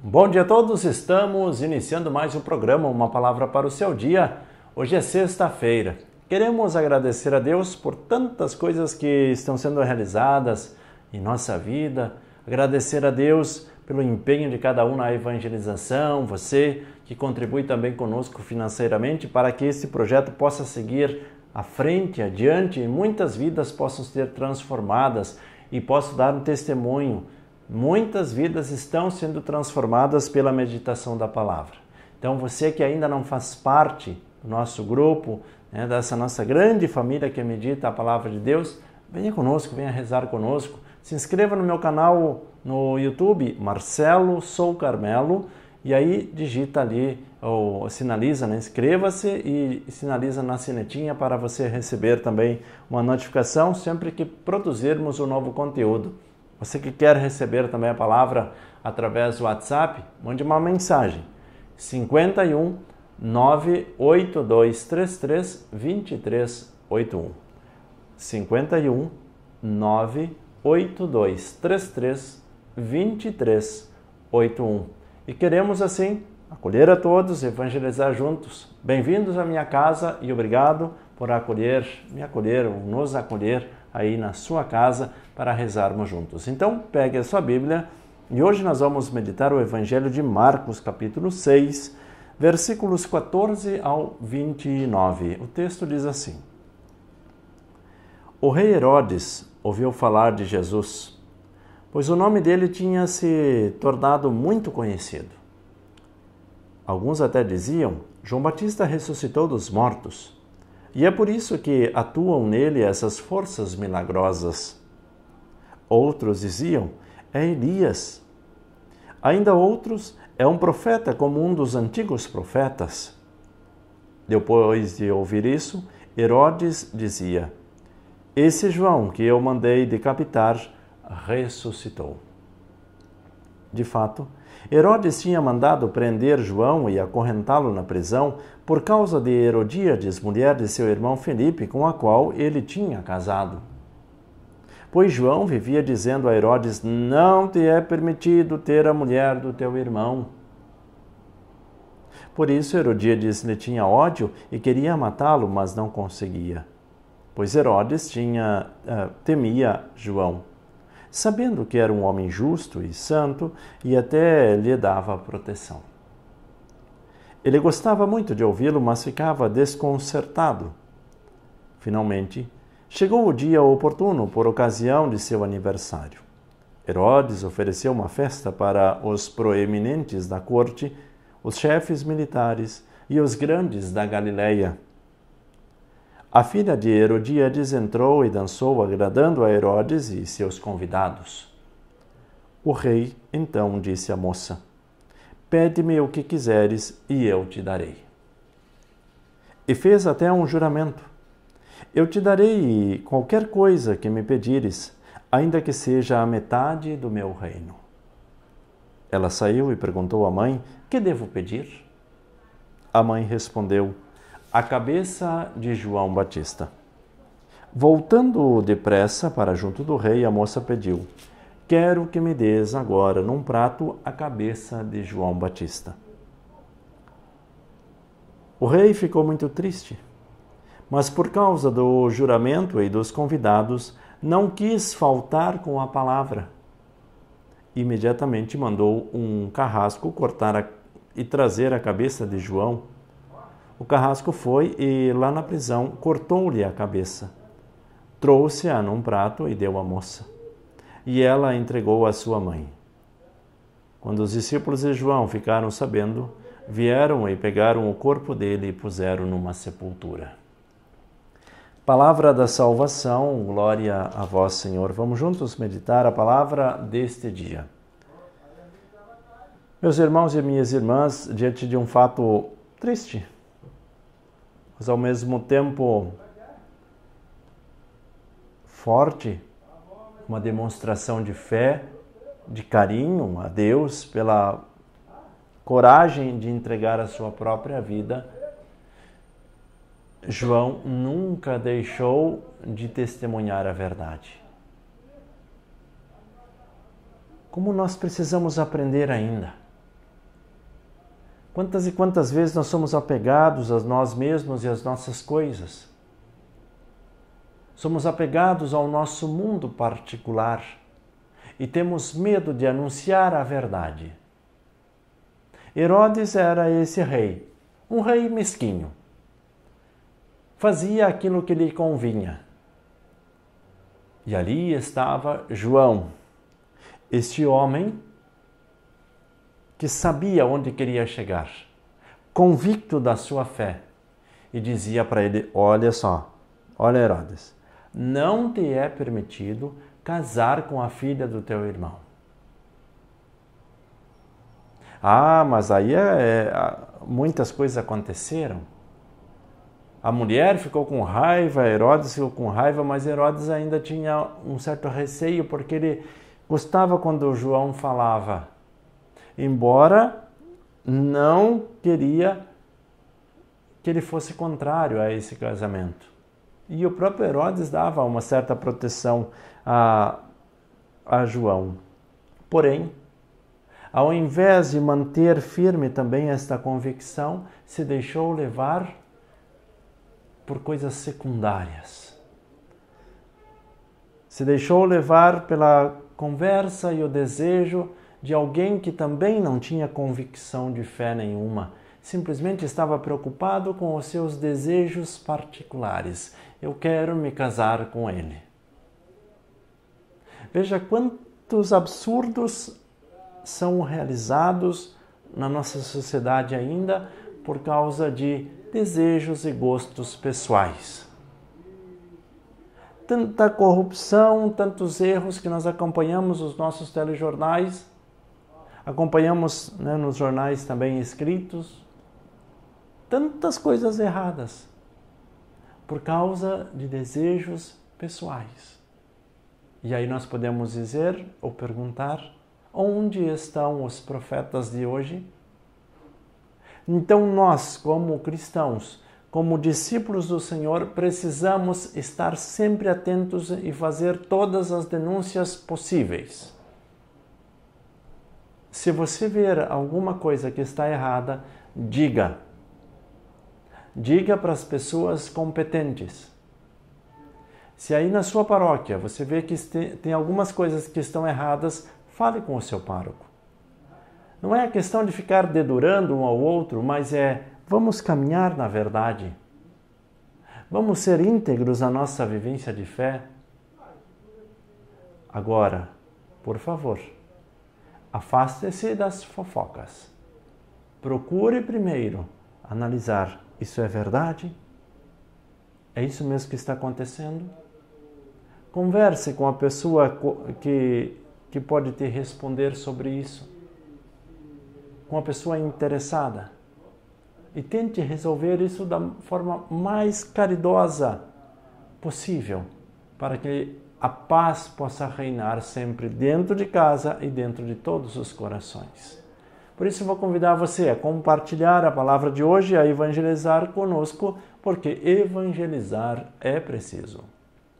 Bom dia a todos, estamos iniciando mais um programa Uma Palavra para o Seu Dia. Hoje é sexta-feira. Queremos agradecer a Deus por tantas coisas que estão sendo realizadas em nossa vida, agradecer a Deus pelo empenho de cada um na evangelização, você que contribui também conosco financeiramente para que esse projeto possa seguir à frente, adiante e muitas vidas possam ser transformadas e posso dar um testemunho Muitas vidas estão sendo transformadas pela meditação da palavra. Então, você que ainda não faz parte do nosso grupo, né, dessa nossa grande família que medita a palavra de Deus, venha conosco, venha rezar conosco. Se inscreva no meu canal no YouTube, Marcelo Sou Carmelo, e aí digita ali, ou sinaliza, né? inscreva-se e sinaliza na sinetinha para você receber também uma notificação sempre que produzirmos um novo conteúdo. Você que quer receber também a palavra através do WhatsApp, mande uma mensagem. 51 98233 2381. 51 98233 2381. E queremos assim acolher a todos, evangelizar juntos. Bem-vindos à minha casa e obrigado por acolher, me acolher ou nos acolher aí na sua casa para rezarmos juntos. Então, pegue a sua Bíblia e hoje nós vamos meditar o Evangelho de Marcos, capítulo 6, versículos 14 ao 29. O texto diz assim: O rei Herodes ouviu falar de Jesus, pois o nome dele tinha se tornado muito conhecido. Alguns até diziam: João Batista ressuscitou dos mortos e é por isso que atuam nele essas forças milagrosas. Outros diziam: é Elias. Ainda outros, é um profeta como um dos antigos profetas. Depois de ouvir isso, Herodes dizia: Esse João que eu mandei decapitar ressuscitou. De fato, Herodes tinha mandado prender João e acorrentá-lo na prisão por causa de Herodíades, mulher de seu irmão Felipe, com a qual ele tinha casado. Pois João vivia dizendo a Herodes: Não te é permitido ter a mulher do teu irmão. Por isso Herodíades lhe tinha ódio e queria matá-lo, mas não conseguia, pois Herodes tinha, uh, temia João sabendo que era um homem justo e santo e até lhe dava proteção. Ele gostava muito de ouvi-lo, mas ficava desconcertado. Finalmente, chegou o dia oportuno por ocasião de seu aniversário. Herodes ofereceu uma festa para os proeminentes da corte, os chefes militares e os grandes da Galileia a filha de Herodíades entrou e dançou, agradando a Herodes e seus convidados. O rei então disse à moça: Pede-me o que quiseres e eu te darei. E fez até um juramento: Eu te darei qualquer coisa que me pedires, ainda que seja a metade do meu reino. Ela saiu e perguntou à mãe: Que devo pedir? A mãe respondeu: a cabeça de João Batista. Voltando depressa para junto do rei, a moça pediu: Quero que me des agora num prato a cabeça de João Batista. O rei ficou muito triste, mas por causa do juramento e dos convidados, não quis faltar com a palavra. Imediatamente mandou um carrasco cortar a... e trazer a cabeça de João o carrasco foi e, lá na prisão, cortou-lhe a cabeça. Trouxe-a num prato e deu à moça. E ela a entregou à sua mãe. Quando os discípulos de João ficaram sabendo, vieram e pegaram o corpo dele e puseram numa sepultura. Palavra da salvação, glória a vós, Senhor. Vamos juntos meditar a palavra deste dia. Meus irmãos e minhas irmãs, diante de um fato triste, mas ao mesmo tempo forte, uma demonstração de fé, de carinho a Deus pela coragem de entregar a sua própria vida. João nunca deixou de testemunhar a verdade. Como nós precisamos aprender ainda? Quantas e quantas vezes nós somos apegados a nós mesmos e às nossas coisas? Somos apegados ao nosso mundo particular e temos medo de anunciar a verdade. Herodes era esse rei, um rei mesquinho. Fazia aquilo que lhe convinha. E ali estava João, este homem que sabia onde queria chegar, convicto da sua fé, e dizia para ele: Olha só, olha Herodes, não te é permitido casar com a filha do teu irmão. Ah, mas aí é, é, muitas coisas aconteceram. A mulher ficou com raiva, Herodes ficou com raiva, mas Herodes ainda tinha um certo receio porque ele gostava quando João falava embora não queria que ele fosse contrário a esse casamento. E o próprio Herodes dava uma certa proteção a, a João. Porém, ao invés de manter firme também esta convicção, se deixou levar por coisas secundárias. Se deixou levar pela conversa e o desejo de alguém que também não tinha convicção de fé nenhuma, simplesmente estava preocupado com os seus desejos particulares. Eu quero me casar com ele. Veja quantos absurdos são realizados na nossa sociedade ainda por causa de desejos e gostos pessoais. Tanta corrupção, tantos erros que nós acompanhamos os nossos telejornais Acompanhamos né, nos jornais também escritos tantas coisas erradas por causa de desejos pessoais. E aí nós podemos dizer ou perguntar: onde estão os profetas de hoje? Então, nós, como cristãos, como discípulos do Senhor, precisamos estar sempre atentos e fazer todas as denúncias possíveis. Se você ver alguma coisa que está errada, diga. Diga para as pessoas competentes. Se aí na sua paróquia você vê que tem algumas coisas que estão erradas, fale com o seu pároco. Não é a questão de ficar dedurando um ao outro, mas é vamos caminhar na verdade. Vamos ser íntegros na nossa vivência de fé. Agora, por favor. Afaste-se das fofocas. Procure primeiro analisar: isso é verdade? É isso mesmo que está acontecendo? Converse com a pessoa que, que pode te responder sobre isso, com a pessoa interessada. E tente resolver isso da forma mais caridosa possível, para que a paz possa reinar sempre dentro de casa e dentro de todos os corações. Por isso, vou convidar você a compartilhar a palavra de hoje, a evangelizar conosco, porque evangelizar é preciso.